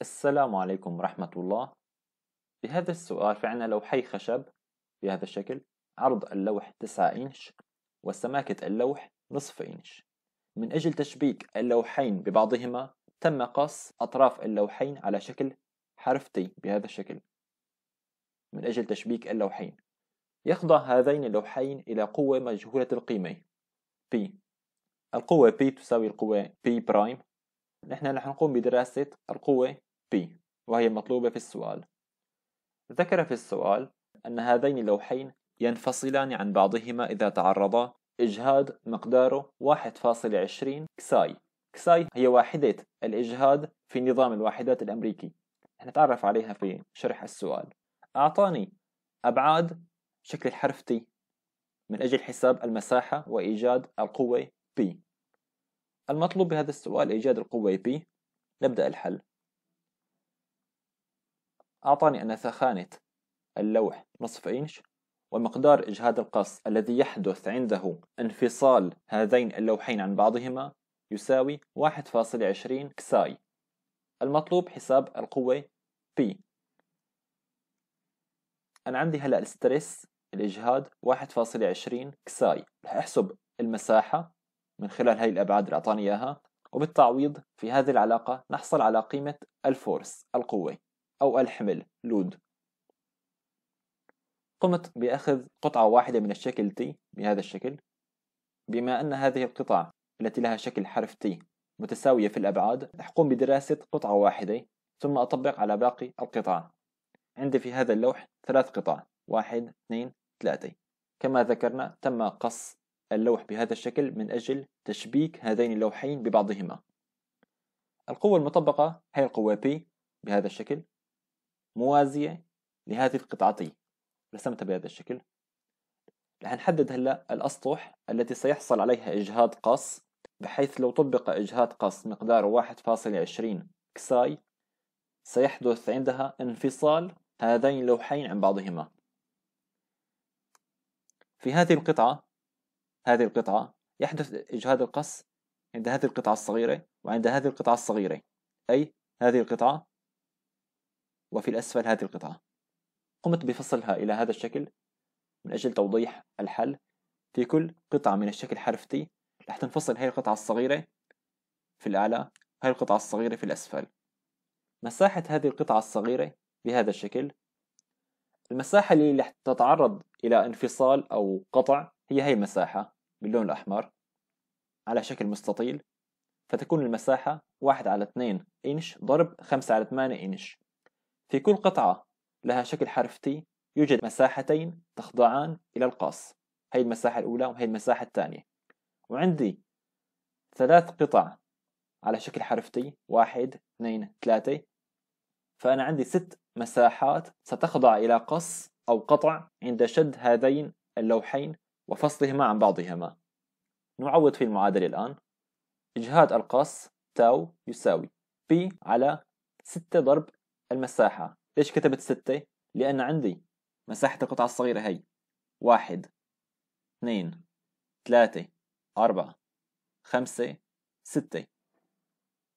السلام عليكم ورحمة الله بهذا السؤال في عنا لوحي خشب بهذا الشكل عرض اللوح 9 إنش وسماكة اللوح نصف إنش من أجل تشبيك اللوحين ببعضهما تم قص أطراف اللوحين على شكل حرف تي بهذا الشكل من أجل تشبيك اللوحين يخضع هذين اللوحين إلى قوة مجهولة القيمة P القوة P تساوي القوة P برايم نحن رح نقوم بدراسة القوة P وهي المطلوبة في السؤال ذكر في السؤال أن هذين اللوحين ينفصلان عن بعضهما إذا تعرضا إجهاد مقداره 1.20 كساي كساي هي واحدة الإجهاد في نظام الواحدات الأمريكي نتعرف عليها في شرح السؤال أعطاني أبعاد شكل الحرف T من أجل حساب المساحة وإيجاد القوة P المطلوب بهذا السؤال إيجاد القوة P نبدأ الحل أعطاني أن ثخانة اللوح نصف إنش ومقدار إجهاد القص الذي يحدث عنده انفصال هذين اللوحين عن بعضهما يساوي 1.20 كساي المطلوب حساب القوة P أنا عندي هلأ الستريس الإجهاد 1.20 كساي رح أحسب المساحة من خلال هاي الأبعاد اللي أعطاني إياها وبالتعويض في هذه العلاقة نحصل على قيمة الفورس القوة أو الحمل لود قمت بأخذ قطعة واحدة من الشكل T بهذا الشكل بما أن هذه القطع التي لها شكل حرف T متساوية في الأبعاد أقوم بدراسة قطعة واحدة ثم أطبق على باقي القطع عندي في هذا اللوح ثلاث قطع واحد اثنين ثلاثة كما ذكرنا تم قص اللوح بهذا الشكل من أجل تشبيك هذين اللوحين ببعضهما القوة المطبقة هي القوة P بهذا الشكل موازية لهذه القطعتين رسمتها بهذا الشكل رح نحدد هلا الأسطح التي سيحصل عليها إجهاد قص بحيث لو طبق إجهاد قص مقداره 1.20 كساي سيحدث عندها انفصال هذين اللوحين عن بعضهما في هذه القطعة هذه القطعة يحدث إجهاد القص عند هذه القطعة الصغيرة وعند هذه القطعة الصغيرة أي هذه القطعة وفي الأسفل هذه القطعة قمت بفصلها إلى هذا الشكل من أجل توضيح الحل في كل قطعة من الشكل حرف T رح تنفصل هاي القطعة الصغيرة في الأعلى وهي القطعة الصغيرة في الأسفل مساحة هذه القطعة الصغيرة بهذا الشكل المساحة اللي رح تتعرض إلى انفصال أو قطع هي هاي المساحة باللون الأحمر على شكل مستطيل فتكون المساحة واحد على 2 إنش ضرب 5 على 8 إنش في كل قطعة لها شكل حرفتي يوجد مساحتين تخضعان إلى القاص هي المساحة الأولى وهي المساحة الثانية وعندي ثلاث قطع على شكل حرفتي واحد اثنين ثلاثة فأنا عندي ست مساحات ستخضع إلى قص أو قطع عند شد هذين اللوحين وفصلهما عن بعضهما نعوض في المعادلة الآن إجهاد القص تاو يساوي P على 6 ضرب المساحة ليش كتبت ستة؟ لأن عندي مساحة القطعة الصغيرة هي واحد اثنين ثلاثة أربعة خمسة ستة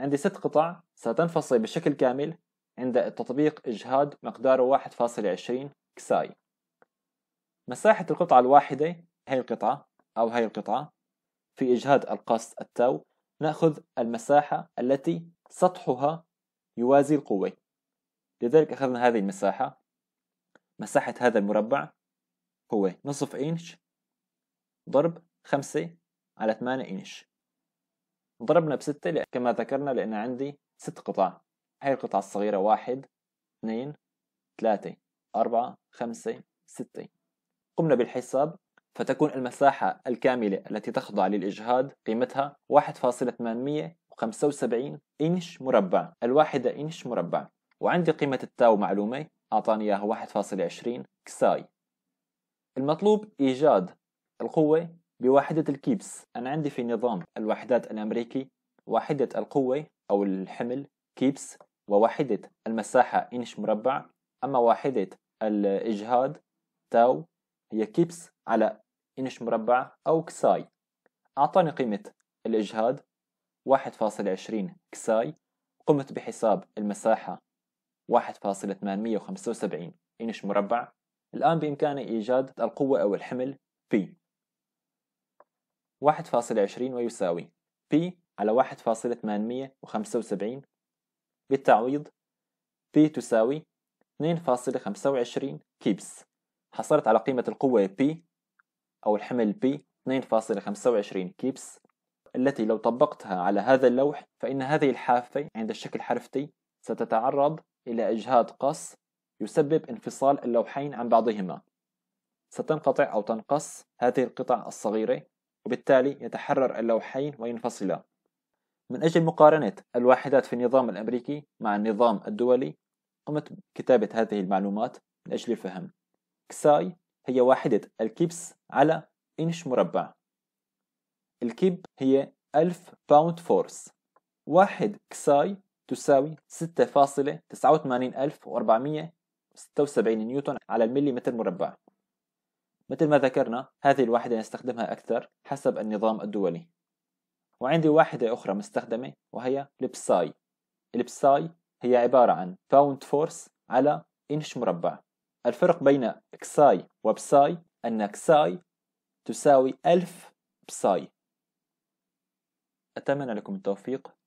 عندي ست قطع ستنفصل بشكل كامل عند التطبيق إجهاد مقداره واحد فاصل عشرين كساي مساحة القطعة الواحدة هي القطعة أو هي القطعة في إجهاد القص التو نأخذ المساحة التي سطحها يوازي القوة لذلك أخذنا هذه المساحة مساحة هذا المربع هو نصف إنش ضرب خمسة على ثمانية إنش ضربنا بستة كما ذكرنا لأن عندي ست قطع هاي القطعة الصغيرة واحد اثنين ثلاثة أربعة خمسة ستة قمنا بالحساب فتكون المساحة الكاملة التي تخضع للإجهاد قيمتها واحد فاصلة ثمانمية وخمسة وسبعين إنش مربع الواحدة إنش مربع وعندي قيمة التاو معلومة أعطاني إياها 1.20 كساي المطلوب إيجاد القوة بوحدة الكيبس أنا عندي في نظام الوحدات الأمريكي وحدة القوة أو الحمل كيبس ووحدة المساحة إنش مربع أما وحدة الإجهاد تاو هي كيبس على إنش مربع أو كساي أعطاني قيمة الإجهاد 1.20 كساي قمت بحساب المساحة 1.875 إنش مربع الآن بإمكانه إيجاد القوة أو الحمل P 1.20 ويساوي P على 1.875 بالتعويض P تساوي 2.25 كيبس حصلت على قيمة القوة P أو الحمل P 2.25 كيبس التي لو طبقتها على هذا اللوح فإن هذه الحافة عند الشكل حرف ستتعرض إلى أجهاد قص يسبب انفصال اللوحين عن بعضهما ستنقطع أو تنقص هذه القطع الصغيرة وبالتالي يتحرر اللوحين وينفصلا من أجل مقارنة الواحدات في النظام الأمريكي مع النظام الدولي قمت بكتابة هذه المعلومات من أجل الفهم كساي هي واحدة الكبس على إنش مربع الكب هي 1000 باوند فورس واحد كساي تساوي 6.89476 نيوتن على المليمتر مربع مثل ما ذكرنا هذه الواحدة نستخدمها أكثر حسب النظام الدولي وعندي واحدة أخرى مستخدمة وهي لبساي لبساي هي عبارة عن باوند فورس على إنش مربع الفرق بين كساي وبساي أن كساي تساوي ألف بساي أتمنى لكم التوفيق